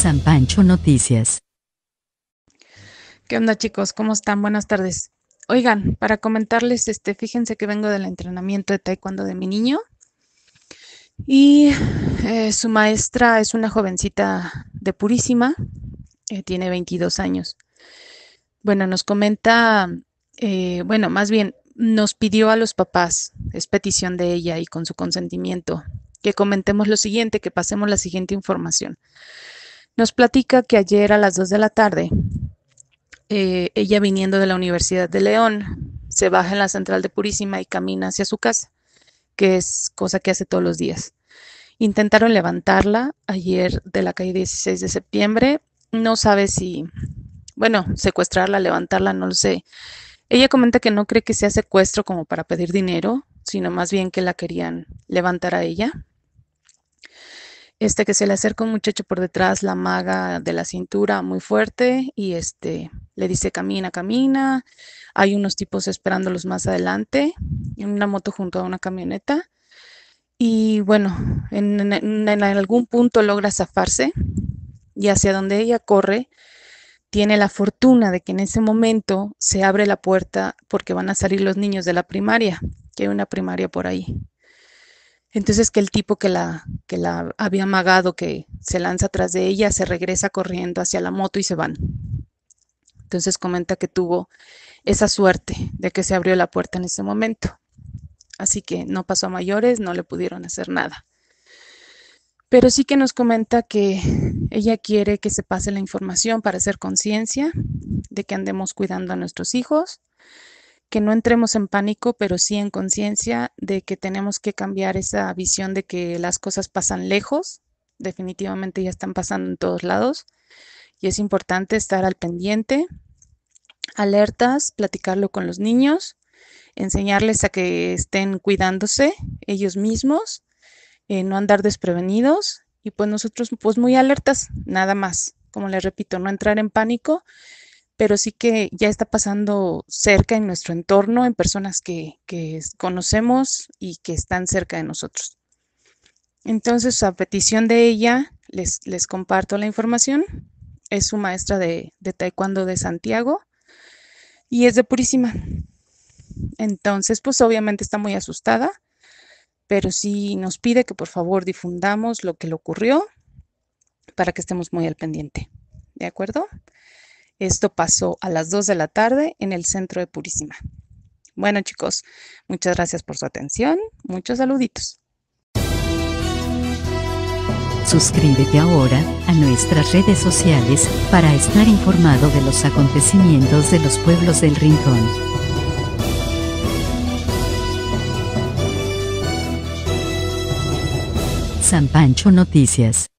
San Pancho Noticias. ¿Qué onda chicos? ¿Cómo están? Buenas tardes. Oigan, para comentarles, este, fíjense que vengo del entrenamiento de taekwondo de mi niño y eh, su maestra es una jovencita de Purísima, eh, tiene 22 años. Bueno, nos comenta, eh, bueno, más bien nos pidió a los papás, es petición de ella y con su consentimiento, que comentemos lo siguiente, que pasemos la siguiente información nos platica que ayer a las 2 de la tarde, eh, ella viniendo de la Universidad de León, se baja en la central de Purísima y camina hacia su casa, que es cosa que hace todos los días. Intentaron levantarla ayer de la calle 16 de septiembre. No sabe si, bueno, secuestrarla, levantarla, no lo sé. Ella comenta que no cree que sea secuestro como para pedir dinero, sino más bien que la querían levantar a ella, este que se le acerca un muchacho por detrás, la maga de la cintura muy fuerte y este le dice camina, camina. Hay unos tipos esperándolos más adelante en una moto junto a una camioneta. Y bueno, en algún punto logra zafarse y hacia donde ella corre, tiene la fortuna de que en ese momento se abre la puerta porque van a salir los niños de la primaria, que hay una primaria por ahí. Entonces que el tipo que la, que la había amagado, que se lanza atrás de ella, se regresa corriendo hacia la moto y se van. Entonces comenta que tuvo esa suerte de que se abrió la puerta en ese momento. Así que no pasó a mayores, no le pudieron hacer nada. Pero sí que nos comenta que ella quiere que se pase la información para hacer conciencia de que andemos cuidando a nuestros hijos, que no entremos en pánico, pero sí en conciencia de que tenemos que cambiar esa visión de que las cosas pasan lejos, definitivamente ya están pasando en todos lados, y es importante estar al pendiente, alertas, platicarlo con los niños, enseñarles a que estén cuidándose ellos mismos, eh, no andar desprevenidos, y pues nosotros pues muy alertas, nada más. Como les repito, no entrar en pánico pero sí que ya está pasando cerca en nuestro entorno, en personas que, conocemos y que están cerca de nosotros. Entonces, a petición de ella, les, comparto la información. Es su maestra de, de Taekwondo de Santiago y es de Purísima. Entonces, pues obviamente está muy asustada, pero sí nos pide que por favor difundamos lo que le ocurrió para que estemos muy al pendiente. ¿De acuerdo? Esto pasó a las 2 de la tarde en el centro de Purísima. Bueno chicos, muchas gracias por su atención. Muchos saluditos. Suscríbete ahora a nuestras redes sociales para estar informado de los acontecimientos de los pueblos del Rincón. San Pancho Noticias.